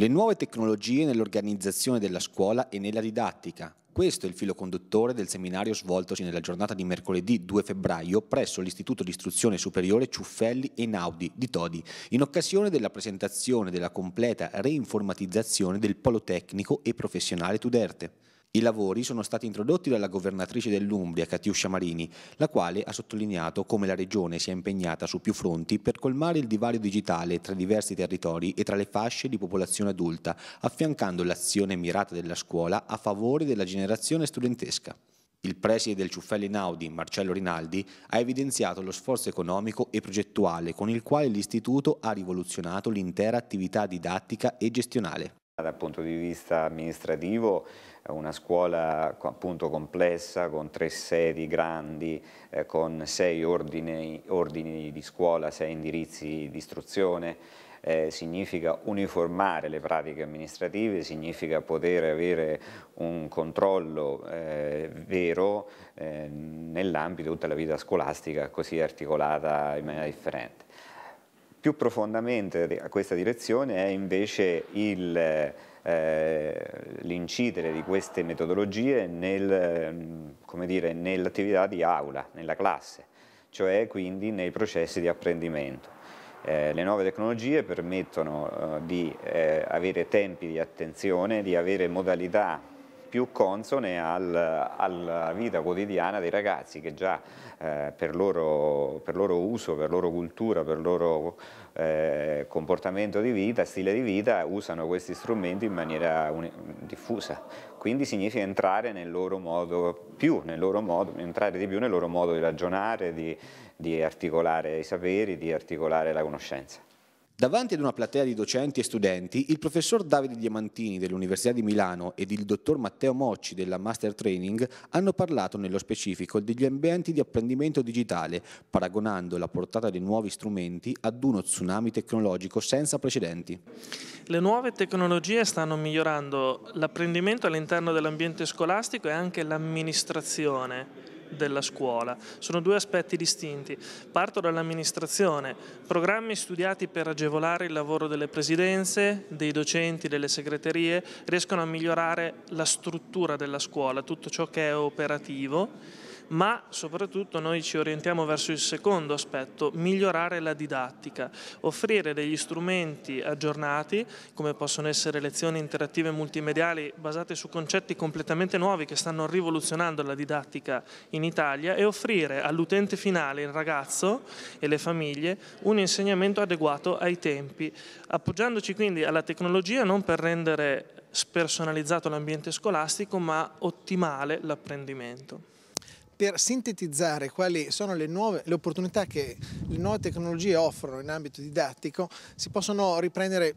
Le nuove tecnologie nell'organizzazione della scuola e nella didattica. Questo è il filo conduttore del seminario svoltosi nella giornata di mercoledì 2 febbraio presso l'Istituto di Istruzione Superiore Ciuffelli e Naudi di Todi, in occasione della presentazione della completa reinformatizzazione del polo tecnico e professionale Tuderte. I lavori sono stati introdotti dalla governatrice dell'Umbria, Catiuscia Marini, la quale ha sottolineato come la Regione sia impegnata su più fronti per colmare il divario digitale tra diversi territori e tra le fasce di popolazione adulta, affiancando l'azione mirata della scuola a favore della generazione studentesca. Il preside del Ciuffelli Naudi, Marcello Rinaldi, ha evidenziato lo sforzo economico e progettuale con il quale l'istituto ha rivoluzionato l'intera attività didattica e gestionale. Dal punto di vista amministrativo una scuola appunto complessa con tre sedi grandi, eh, con sei ordini, ordini di scuola, sei indirizzi di istruzione, eh, significa uniformare le pratiche amministrative, significa poter avere un controllo eh, vero eh, nell'ambito di tutta la vita scolastica così articolata in maniera differente. Più profondamente a questa direzione è invece il eh, l'incidere di queste metodologie nel, mm, nell'attività di aula, nella classe, cioè quindi nei processi di apprendimento. Eh, le nuove tecnologie permettono eh, di eh, avere tempi di attenzione, di avere modalità più consone al, alla vita quotidiana dei ragazzi che già eh, per, loro, per, loro, uso, per loro cultura, per loro eh, comportamento di vita, stile di vita, usano questi strumenti in maniera diffusa. Quindi significa entrare nel loro modo più, nel loro modo, entrare di più nel loro modo di ragionare, di, di articolare i saperi, di articolare la conoscenza. Davanti ad una platea di docenti e studenti, il professor Davide Diamantini dell'Università di Milano ed il dottor Matteo Mocci della Master Training hanno parlato nello specifico degli ambienti di apprendimento digitale, paragonando la portata dei nuovi strumenti ad uno tsunami tecnologico senza precedenti. Le nuove tecnologie stanno migliorando l'apprendimento all'interno dell'ambiente scolastico e anche l'amministrazione della scuola. Sono due aspetti distinti. Parto dall'amministrazione, programmi studiati per agevolare il lavoro delle presidenze, dei docenti, delle segreterie, riescono a migliorare la struttura della scuola, tutto ciò che è operativo ma soprattutto noi ci orientiamo verso il secondo aspetto, migliorare la didattica, offrire degli strumenti aggiornati come possono essere lezioni interattive multimediali basate su concetti completamente nuovi che stanno rivoluzionando la didattica in Italia e offrire all'utente finale, il ragazzo e le famiglie, un insegnamento adeguato ai tempi, appoggiandoci quindi alla tecnologia non per rendere spersonalizzato l'ambiente scolastico ma ottimale l'apprendimento per sintetizzare quali sono le, nuove, le opportunità che le nuove tecnologie offrono in ambito didattico, si possono riprendere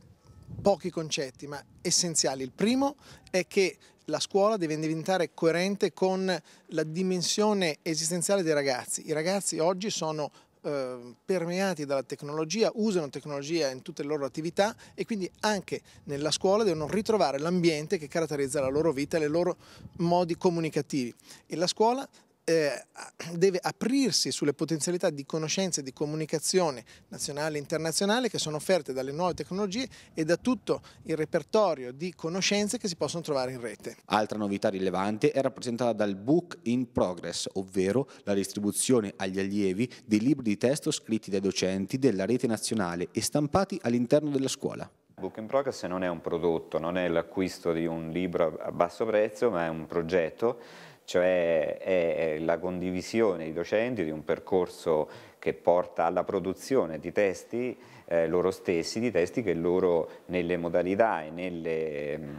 pochi concetti ma essenziali. Il primo è che la scuola deve diventare coerente con la dimensione esistenziale dei ragazzi. I ragazzi oggi sono ehm, permeati dalla tecnologia, usano tecnologia in tutte le loro attività e quindi anche nella scuola devono ritrovare l'ambiente che caratterizza la loro vita e i loro modi comunicativi. E la scuola eh, deve aprirsi sulle potenzialità di conoscenza e di comunicazione nazionale e internazionale che sono offerte dalle nuove tecnologie e da tutto il repertorio di conoscenze che si possono trovare in rete. Altra novità rilevante è rappresentata dal Book in Progress, ovvero la distribuzione agli allievi dei libri di testo scritti dai docenti della rete nazionale e stampati all'interno della scuola. Book in Progress non è un prodotto, non è l'acquisto di un libro a basso prezzo, ma è un progetto cioè è la condivisione ai docenti di un percorso che porta alla produzione di testi eh, loro stessi, di testi che loro nelle modalità e nelle... Mh, mm,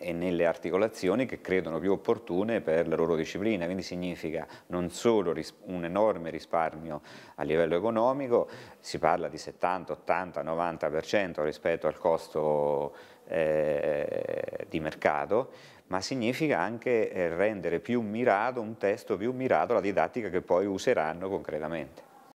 e nelle articolazioni che credono più opportune per la loro disciplina, quindi significa non solo un enorme risparmio a livello economico, si parla di 70, 80, 90% rispetto al costo eh, di mercato, ma significa anche eh, rendere più mirato un testo, più mirato la didattica che poi useranno concretamente.